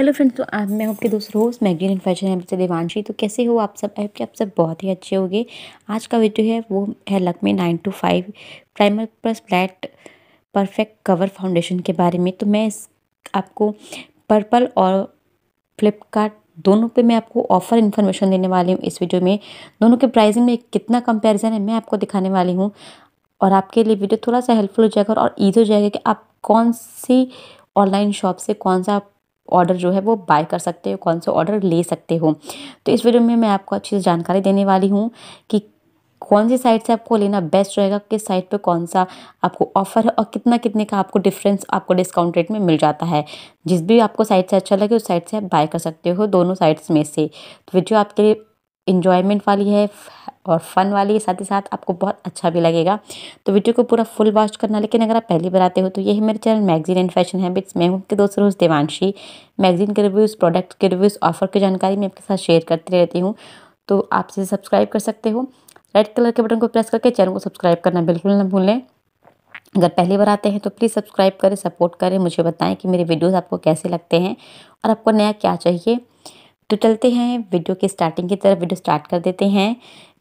hello friends तो आप मैं आपके दोस्त रोज़ मैगजीन इन फैशन ऐप से देवांशी तो कैसे हो आप सब ऐप के आप सब बहुत ही अच्छे होंगे आज का वीडियो है वो है Lakme nine two five primer plus blot perfect cover foundation के बारे में तो मैं इस आपको पर्पल और फ्लिपकार्ट दोनों पे मैं आपको ऑफ़र इन्फॉर्मेशन देने वाली हूँ इस वीडियो में दोनों के प्राइसिंग में कितना कंपेरिजन है मैं आपको दिखाने वाली हूँ और आपके लिए वीडियो थोड़ा सा हेल्पफुल हो जाएगा और ईजी हो जाएगा कि आप कौन सी ऑनलाइन शॉप से कौन सा ऑर्डर जो है वो बाय कर सकते हो कौन सा ऑर्डर ले सकते हो तो इस वीडियो में मैं आपको अच्छी से जानकारी देने वाली हूँ कि कौन सी साइट से आपको लेना बेस्ट रहेगा किस साइट पे कौन सा आपको ऑफर है और कितना कितने का आपको डिफरेंस आपको डिस्काउंट रेट में मिल जाता है जिस भी आपको साइट से अच्छा लगे उस साइट से आप बाय कर सकते हो दोनों साइट्स में से तो वीडियो आपके लिए इन्जॉयमेंट वाली है और फन वाली है साथ ही साथ आपको बहुत अच्छा भी लगेगा तो वीडियो को पूरा फुल वॉच करना लेकिन अगर आप पहली बार आते हो तो यही मेरे channel magazine and fashion habits मैं हूँ के दोस्त रोज देवानशी मैगजीन के रिव्यूज़ प्रोडक्ट के रिव्यूज़ ऑफर की जानकारी मैं आपके साथ शेयर करती रहती हूँ तो आप इसे सब्सक्राइब कर सकते हो रेड कलर के बटन को प्रेस करके चैनल को सब्सक्राइब करना बिल्कुल ना भूलें अगर पहली बार आते हैं तो प्लीज़ सब्सक्राइब करें सपोर्ट करें मुझे बताएं कि मेरे वीडियोस आपको कैसे लगते हैं और आपको नया क्या चाहिए तो चलते हैं वीडियो के स्टार्टिंग की तरफ वीडियो स्टार्ट कर देते हैं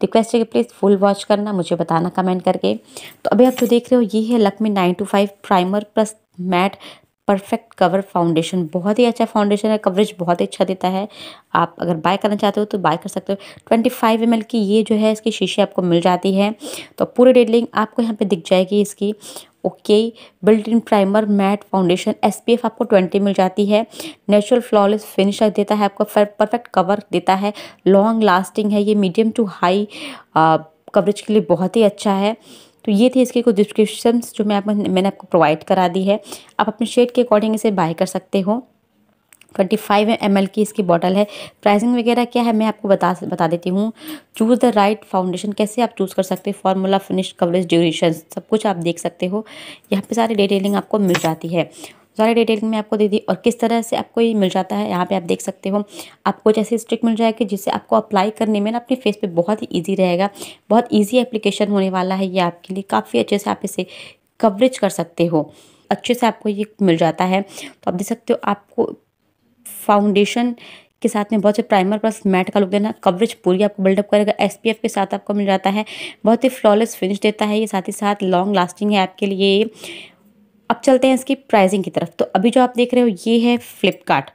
रिक्वेस्ट है कि प्लीज़ फुल वॉच करना मुझे बताना कमेंट करके तो अभी आप जो देख रहे हो ये है Lakme nine two five primer plus matte perfect cover foundation बहुत ही अच्छा फाउंडेशन है कवरेज बहुत ही अच्छा देता है आप अगर बाय करना चाहते हो तो बाय कर सकते हो ट्वेंटी फाइव एम की ये जो है इसकी शीशी आपको मिल जाती है तो पूरी डेडलिंग आपको यहाँ पे दिख जाएगी इसकी okay built in primer matte foundation SPF आपको ट्वेंटी मिल जाती है नेचुरल फ्लॉलेस फिनिश देता है आपको परफेक्ट कवर देता है लॉन्ग लास्टिंग है ये मीडियम टू हाई कवरेज के लिए बहुत ही अच्छा है तो ये थे इसके कुछ डिस्क्रिप्शन जो मैं आपको मैंने आपको प्रोवाइड करा दी है आप अपने शेड के अकॉर्डिंग इसे बाय कर सकते हो ट्वेंटी फाइव एम की इसकी बॉटल है प्राइसिंग वगैरह क्या है मैं आपको बता बता देती हूँ चूज़ द राइट फाउंडेशन कैसे आप चूज़ कर सकते हो फार्मूला फिनिश कवरेज ड्यूरेशन सब कुछ आप देख सकते हो यहाँ पे सारी डिटेलिंग आपको मिल जाती है सारी डिटेलिंग मैं आपको दे दी और किस तरह से आपको ये मिल जाता है यहाँ पर आप देख सकते हो आपको जैसे स्टिक मिल जाएगी जिससे आपको अप्लाई करने में ना अपने फेस पर बहुत ही ईजी रहेगा बहुत ईजी एप्लीकेशन होने वाला है ये आपके लिए काफ़ी अच्छे से आप इसे कवरेज कर सकते हो अच्छे से आपको ये मिल जाता है तो आप देख सकते हो आपको फाउंडेशन के साथ में बहुत से प्राइमर प्लस मैट का लुक देना कवरेज पूरी आपको बिल्डअप करेगा एसपीएफ के साथ आपको मिल जाता है बहुत ही फ्लॉलेस फिनिश देता है ये साथ ही साथ लॉन्ग लास्टिंग है आपके लिए अब चलते हैं इसकी प्राइसिंग की तरफ तो अभी जो आप देख रहे हो ये है फ्लिपकार्ट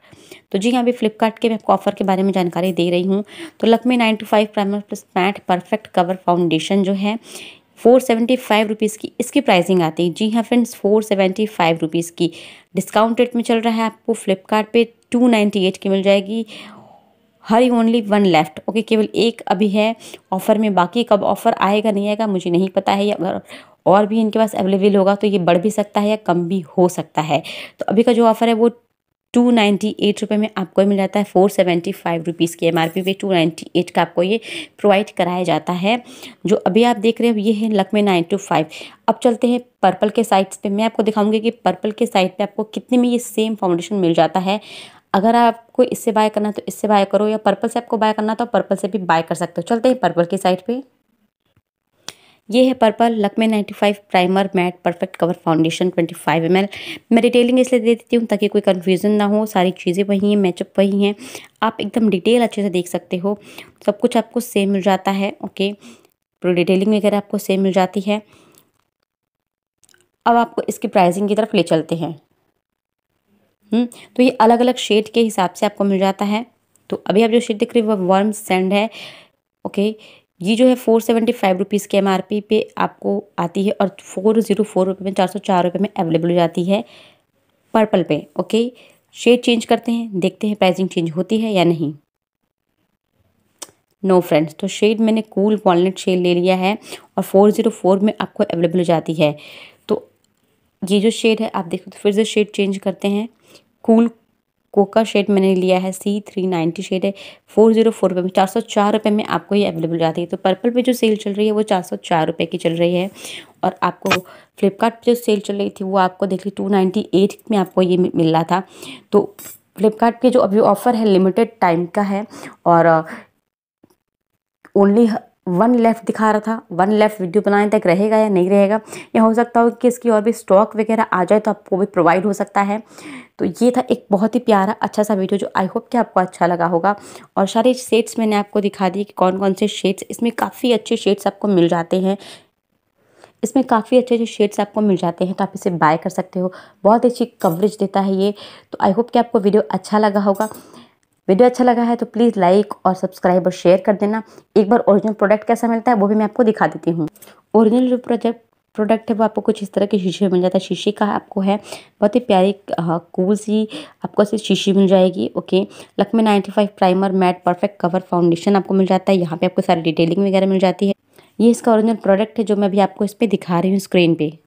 तो जी हाँ अभी फ्लिपकार्ट के मैं आपको ऑफर के बारे में जानकारी दे रही हूँ तो nine two five primer plus matte perfect cover foundation जो है फोर सेवेंटी फाइव रुपीज़ की इसकी प्राइसिंग आती है जी हाँ friends four seventy five rupees की डिस्काउंट रेट में चल रहा है आपको फ्लिपकार्ट टू नाइन्टी एट की मिल जाएगी hurry only one left okay केवल एक अभी है ऑफ़र में बाकी कब ऑफ़र आएगा नहीं आएगा मुझे नहीं पता है या अगर और भी इनके पास अवेलेबल होगा तो ये बढ़ भी सकता है या कम भी हो सकता है तो अभी का जो ऑफ़र है वो टू नाइन्टी एट रुपये में आपको मिल जाता है फोर सेवेंटी फाइव रुपीज़ की एम आर पी पे टू नाइन्टी एट का आपको ये प्रोवाइड कराया जाता है जो अभी आप देख रहे हो ये है लकमे नाइन टू फाइव अब चलते हैं पर्पल के साइड्स पे मैं आपको दिखाऊंगी कि पर्पल के साइट पे आपको कितने में ये सेम फाउंडेशन मिल जाता है अगर आपको इससे बाय करना है तो इससे बाय करो या पर्पल से आपको बाय करना है तो पर्पल से भी बाय कर सकते हो चलते हैं पर्पल की साइड पे ये है purple Lakme five primer matte perfect cover foundation twenty five M L मैं डिटेलिंग इसलिए दे देती हूँ ताकि कोई कन्फ्यूजन ना हो सारी चीज़ें वही हैं मैचअप वही हैं आप एकदम डिटेल अच्छे से देख सकते हो सब कुछ आपको सेम मिल जाता है ओके पूरी डिटेलिंग वगैरह आपको सेम मिल जाती है अब आपको इसकी प्राइसिंग की तरफ ले चलते हैं हम्म, तो ये अलग अलग शेड के हिसाब से आपको मिल जाता है तो अभी आप जो शेड देख रहे हो वह वर्म सेंड है ओके ये जो है फोर सेवेंटी फाइव रुपीज़ के एम आर पी पे आपको आती है और फोर ज़ीरो फोर रुपये में चार सौ चार रुपये में अवेलेबल हो जाती है पर्पल पे ओके शेड चेंज करते हैं देखते हैं प्राइसिंग चेंज होती है या नहीं नो no फ्रेंड्स तो शेड मैंने कूल वॉलनट शेड ले लिया है और फोर ज़ीरो फोर में आपको अवेलेबल हो जाती है तो ये जो शेड है आप देखो तो फिर से शेड चेंज करते हैं कूल कोका शेड मैंने लिया है सी थ्री नाइन्टी शेड है फोर जीरो फोर रुपये में चार सौ चार रुपये में आपको ये अवेलेबल जाती है तो पर्पल पे जो सेल चल रही है वो चार सौ चार रुपये की चल रही है और आपको फ्लिपकार्ट जो सेल चल रही थी वो आपको देख ली टू नाइन्टी एट में आपको ये मिल रहा था तो फ्लिपकार्ट के जो अभी ऑफ़र है लिमिटेड टाइम का है और ओनली वन लेफ़्ट दिखा रहा था वन लेफ़्ट वीडियो बनाने तक रहेगा या नहीं रहेगा या हो सकता हो कि इसकी और भी स्टॉक वगैरह आ जाए तो आपको भी प्रोवाइड हो सकता है तो ये था एक बहुत ही प्यारा अच्छा सा वीडियो जो आई होप कि आपको अच्छा लगा होगा और सारे शेड्स मैंने आपको दिखा दिए कि कौन कौन से शेड्स इसमें काफ़ी अच्छे शेड्स आपको मिल जाते हैं इसमें काफ़ी अच्छे अच्छे शेड्स आपको मिल जाते हैं तो आप इसे बाय कर सकते हो बहुत अच्छी कवरेज देता है ये तो आई होप कि आपको वीडियो अच्छा लगा होगा वीडियो अच्छा लगा है तो प्लीज़ लाइक और सब्सक्राइब और शेयर कर देना एक बार ओरिजिनल प्रोडक्ट कैसा मिलता है वो भी मैं आपको दिखा देती हूँ ओरिजिनल जो प्रोजेक्ट प्रोडक्ट है वो आपको कुछ इस तरह के शीशे मिल जाता है शीशे का आपको है बहुत ही प्यारी कूल सी आपको सिर्फ शीशी मिल जाएगी okay ninety five primer matte perfect cover foundation आपको मिल जाता है यहाँ पे आपको सारी डिटेलिंग वगैरह मिल जाती है ये इसका ओरिजिनल प्रोडक्ट है जो मैं अभी आपको इस पर दिखा रही हूँ स्क्रीन पर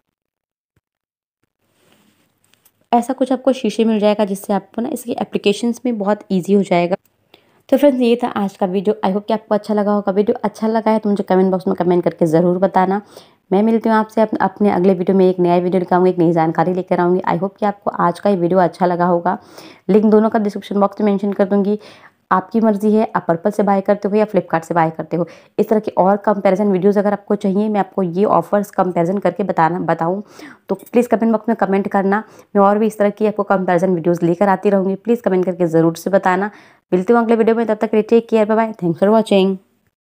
ऐसा कुछ आपको शीशे मिल जाएगा जिससे आपको ना इसके एप्लीकेशन में बहुत ईजी हो जाएगा तो फ्रेंड्स ये था आज का वीडियो आई होप कि आपको अच्छा लगा होगा वीडियो अच्छा लगा है तो मुझे कमेंट बॉक्स में कमेंट करके ज़रूर बताना मैं मिलती हूँ आपसे अपने अगले वीडियो में एक नया वीडियो लिखाऊंगी एक नई जानकारी लेकर आऊँगी आई होप कि आपको आज का ये वीडियो अच्छा लगा होगा लिंक दोनों का डिस्क्रिप्शन बॉक्स में मैंशन कर दूँगी आपकी मर्ज़ी है आप पर्पल से बाय करते हो या फ्लिपकार्ट से बाय करते हो इस तरह की और कंपैरिजन वीडियोस अगर आपको चाहिए मैं आपको ये ऑफर्स कंपैरिजन करके बताना बताऊँ तो प्लीज़ कमेंट बॉक्स में कमेंट करना मैं और भी इस तरह की आपको कंपेरिजन वीडियोज़ लेकर आती रहूँगी प्लीज़ कमेंट करके ज़रूर से बताना मिलती हूँ अगले वीडियो में तब तक take care bye thanks for watching